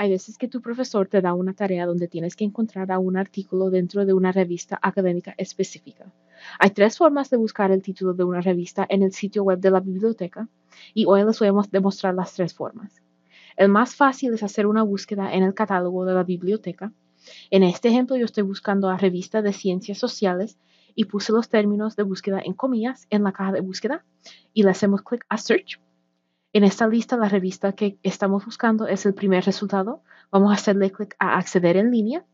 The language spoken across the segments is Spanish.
Hay veces que tu profesor te da una tarea donde tienes que encontrar a un artículo dentro de una revista académica específica. Hay tres formas de buscar el título de una revista en el sitio web de la biblioteca y hoy les voy a demostrar las tres formas. El más fácil es hacer una búsqueda en el catálogo de la biblioteca. En este ejemplo yo estoy buscando a revista de ciencias sociales y puse los términos de búsqueda en comillas en la caja de búsqueda y le hacemos clic a search en esta lista, la revista que estamos buscando es el primer resultado. Vamos a hacerle clic a acceder en línea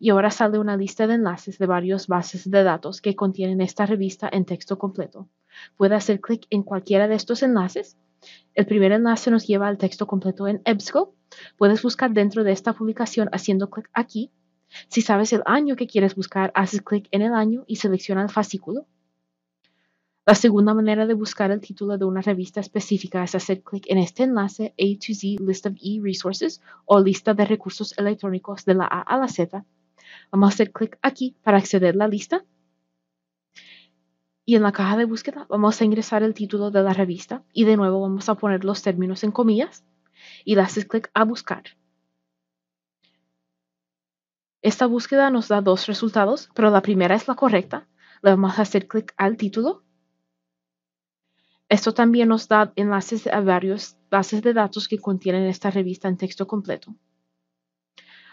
y ahora sale una lista de enlaces de varias bases de datos que contienen esta revista en texto completo. Puede hacer clic en cualquiera de estos enlaces. El primer enlace nos lleva al texto completo en EBSCO. Puedes buscar dentro de esta publicación haciendo clic aquí. Si sabes el año que quieres buscar, haces clic en el año y selecciona el fascículo. La segunda manera de buscar el título de una revista específica es hacer clic en este enlace A to Z List of e-resources o lista de recursos electrónicos de la A a la Z. Vamos a hacer clic aquí para acceder a la lista. Y en la caja de búsqueda vamos a ingresar el título de la revista y de nuevo vamos a poner los términos en comillas y le haces clic a buscar. Esta búsqueda nos da dos resultados, pero la primera es la correcta. Le vamos a hacer clic al título esto también nos da enlaces a varias bases de datos que contienen esta revista en texto completo.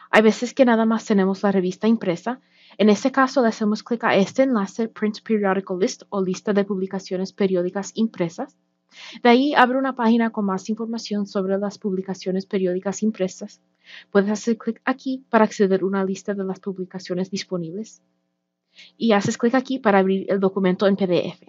Hay veces que nada más tenemos la revista impresa. En este caso le hacemos clic a este enlace Print Periodical List o lista de publicaciones periódicas impresas. De ahí abre una página con más información sobre las publicaciones periódicas impresas. Puedes hacer clic aquí para acceder a una lista de las publicaciones disponibles. Y haces clic aquí para abrir el documento en PDF.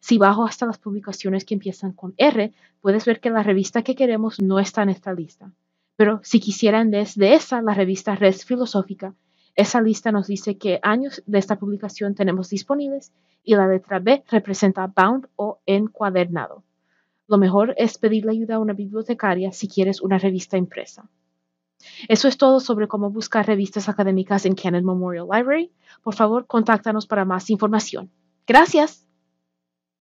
Si bajo hasta las publicaciones que empiezan con R, puedes ver que la revista que queremos no está en esta lista. Pero si quisieran desde esa, la revista Res Filosófica, esa lista nos dice qué años de esta publicación tenemos disponibles y la letra B representa bound o encuadernado. Lo mejor es pedirle ayuda a una bibliotecaria si quieres una revista impresa. Eso es todo sobre cómo buscar revistas académicas en Cannon Memorial Library. Por favor, contáctanos para más información. Gracias.